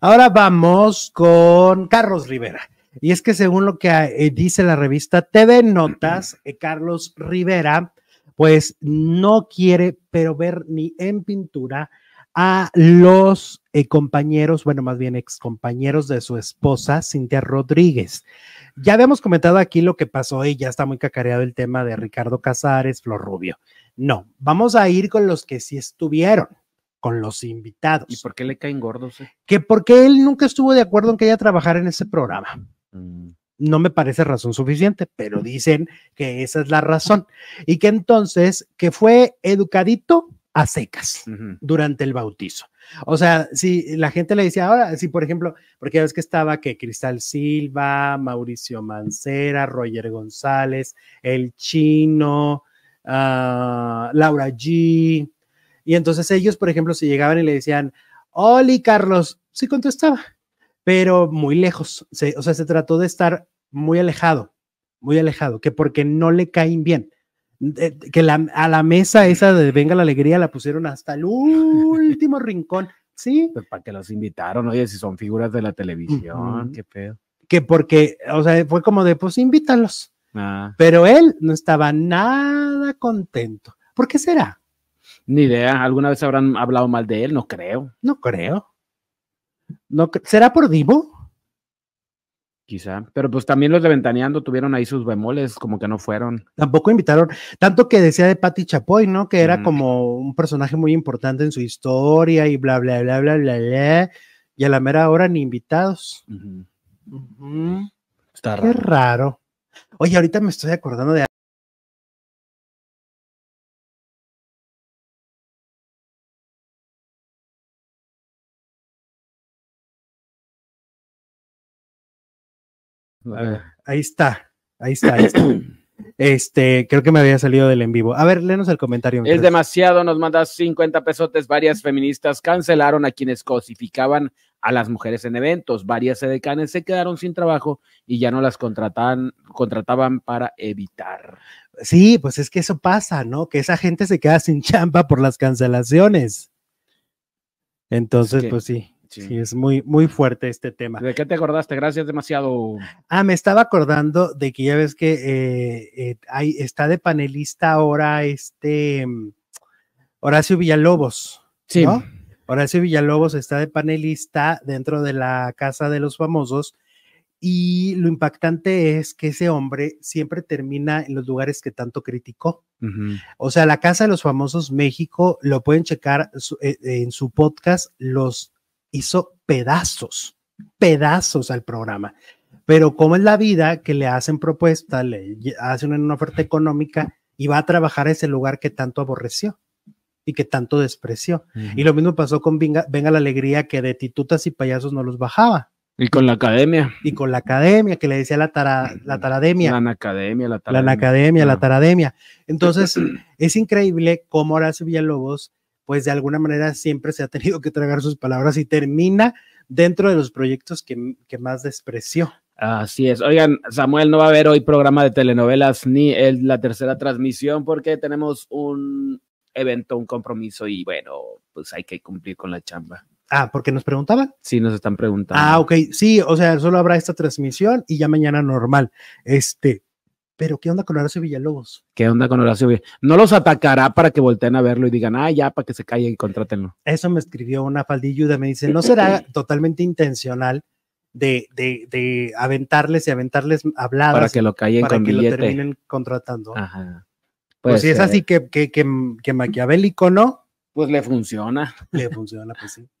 Ahora vamos con Carlos Rivera. Y es que según lo que eh, dice la revista TV Notas, eh, Carlos Rivera, pues no quiere, pero ver ni en pintura a los eh, compañeros, bueno, más bien ex compañeros de su esposa, Cintia Rodríguez. Ya habíamos comentado aquí lo que pasó y ya está muy cacareado el tema de Ricardo Casares, Flor Rubio. No, vamos a ir con los que sí estuvieron con los invitados. ¿Y por qué le caen gordos? Eh? Que porque él nunca estuvo de acuerdo en que ella trabajara en ese programa. Mm. No me parece razón suficiente, pero dicen que esa es la razón. Y que entonces, que fue educadito a secas durante el bautizo. O sea, si la gente le decía ahora, si por ejemplo, porque ya ves que estaba que Cristal Silva, Mauricio Mancera, Roger González, El Chino, ah, Laura G, y entonces ellos, por ejemplo, si llegaban y le decían, Oli Carlos, sí contestaba, pero muy lejos. o sea, se trató de estar muy alejado, muy alejado, que porque no le caen bien. Eh, que a la mesa esa de Venga la Alegría la pusieron hasta el último rincón. Sí. Pues para que los invitaron, oye, si son figuras de la televisión, qué pedo. Que porque, o sea, fue como de, pues invítalos. Ah. Pero él no estaba nada contento. ¿Por qué será? Ni idea. ¿Alguna vez habrán hablado mal de él? No creo. No creo. No, ¿Será por Divo? Quizá. Pero pues también los de Ventaneando tuvieron ahí sus bemoles, como que no fueron. Tampoco invitaron. Tanto que decía de Patti Chapoy, ¿no? Que era mm. como un personaje muy importante en su historia y bla, bla, bla, bla, bla, bla. Y a la mera hora ni invitados. Está raro. Oye, ahorita me estoy acordando de Ahí está, ahí está, Este, creo que me había salido del en vivo. A ver, léenos el comentario. Es demasiado, nos mandas 50 pesotes. Varias feministas cancelaron a quienes cosificaban a las mujeres en eventos. Varias edecanes se quedaron sin trabajo y ya no las contrataban, contrataban para evitar. Sí, pues es que eso pasa, ¿no? Que esa gente se queda sin chamba por las cancelaciones. Entonces, pues sí. Sí. es muy, muy fuerte este tema. ¿De qué te acordaste? Gracias demasiado. Ah, me estaba acordando de que ya ves que eh, eh, está de panelista ahora este mm, Horacio Villalobos. Sí. Horacio Villalobos está de panelista dentro de la Casa de los Famosos. Y lo impactante es que ese hombre siempre termina en los lugares que tanto criticó. O sea, la Casa de los Famosos México lo pueden checar eh, en su podcast los hizo pedazos, pedazos al programa. Pero como es la vida que le hacen propuesta, le hacen una oferta económica y va a trabajar a ese lugar que tanto aborreció y que tanto despreció. Y lo mismo pasó con Venga, la Alegría, que de titutas y payasos no los bajaba. Y con la academia. Y con la academia, que le decía la, tarademia. La anacademia, la tarademia. La anacademia, la tarademia. Ah. Entonces, es increíble cómo ahora Horacio Villalobos pues de alguna manera siempre se ha tenido que tragar sus palabras y termina dentro de los proyectos que, más despreció. Así es. Oigan, Samuel no va a haber hoy programa de telenovelas ni la tercera transmisión porque tenemos un evento, un compromiso y bueno, pues hay que cumplir con la chamba. Ah, porque nos preguntaban. Sí, nos están preguntando. Ah, ok. Sí, o sea, solo habrá esta transmisión y ya mañana normal. Este, pero, ¿qué onda con Horacio Villalobos? ¿Qué onda con Horacio Villalobos? No los atacará para que volteen a verlo y digan, ah, ya, para que se calle y contrátenlo. Eso me escribió una faldilluda, me dice, ¿no será totalmente intencional de, de, de aventarles y aventarles habladas? Para que lo callen para que lo terminen contratando. Ajá. Pues, si es así que, que, que, que maquiavélico, ¿no? Pues le funciona. Le funciona, pues sí.